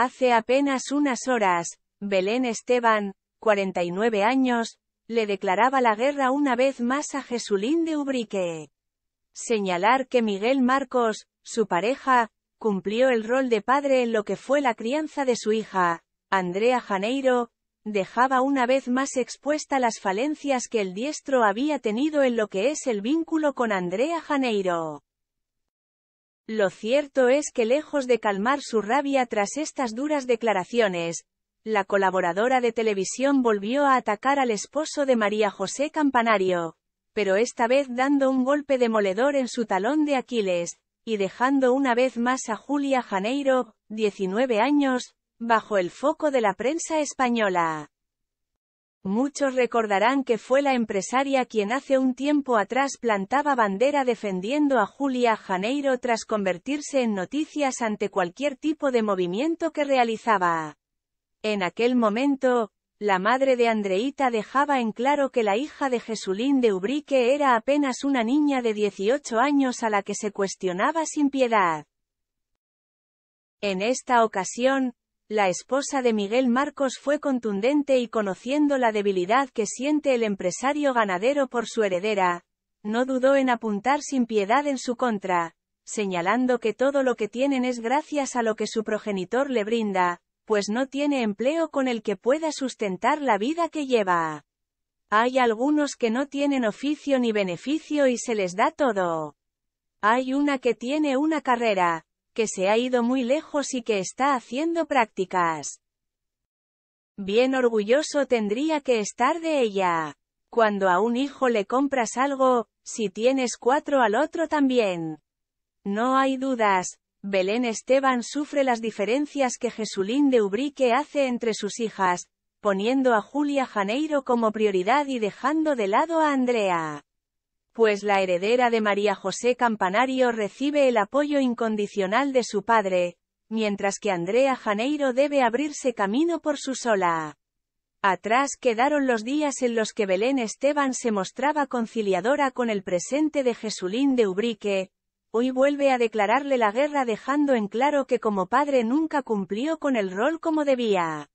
Hace apenas unas horas, Belén Esteban, 49 años, le declaraba la guerra una vez más a Jesulín de Ubrique. Señalar que Miguel Marcos, su pareja, cumplió el rol de padre en lo que fue la crianza de su hija, Andrea Janeiro, dejaba una vez más expuesta las falencias que el diestro había tenido en lo que es el vínculo con Andrea Janeiro. Lo cierto es que lejos de calmar su rabia tras estas duras declaraciones, la colaboradora de televisión volvió a atacar al esposo de María José Campanario, pero esta vez dando un golpe demoledor en su talón de Aquiles, y dejando una vez más a Julia Janeiro, 19 años, bajo el foco de la prensa española. Muchos recordarán que fue la empresaria quien hace un tiempo atrás plantaba bandera defendiendo a Julia Janeiro tras convertirse en noticias ante cualquier tipo de movimiento que realizaba. En aquel momento, la madre de Andreita dejaba en claro que la hija de Jesulín de Ubrique era apenas una niña de 18 años a la que se cuestionaba sin piedad. En esta ocasión, la esposa de Miguel Marcos fue contundente y conociendo la debilidad que siente el empresario ganadero por su heredera, no dudó en apuntar sin piedad en su contra, señalando que todo lo que tienen es gracias a lo que su progenitor le brinda, pues no tiene empleo con el que pueda sustentar la vida que lleva. Hay algunos que no tienen oficio ni beneficio y se les da todo. Hay una que tiene una carrera, que se ha ido muy lejos y que está haciendo prácticas. Bien orgulloso tendría que estar de ella. Cuando a un hijo le compras algo, si tienes cuatro al otro también. No hay dudas, Belén Esteban sufre las diferencias que Jesulín de Ubrique hace entre sus hijas, poniendo a Julia Janeiro como prioridad y dejando de lado a Andrea pues la heredera de María José Campanario recibe el apoyo incondicional de su padre, mientras que Andrea Janeiro debe abrirse camino por su sola. Atrás quedaron los días en los que Belén Esteban se mostraba conciliadora con el presente de Jesulín de Ubrique, hoy vuelve a declararle la guerra dejando en claro que como padre nunca cumplió con el rol como debía.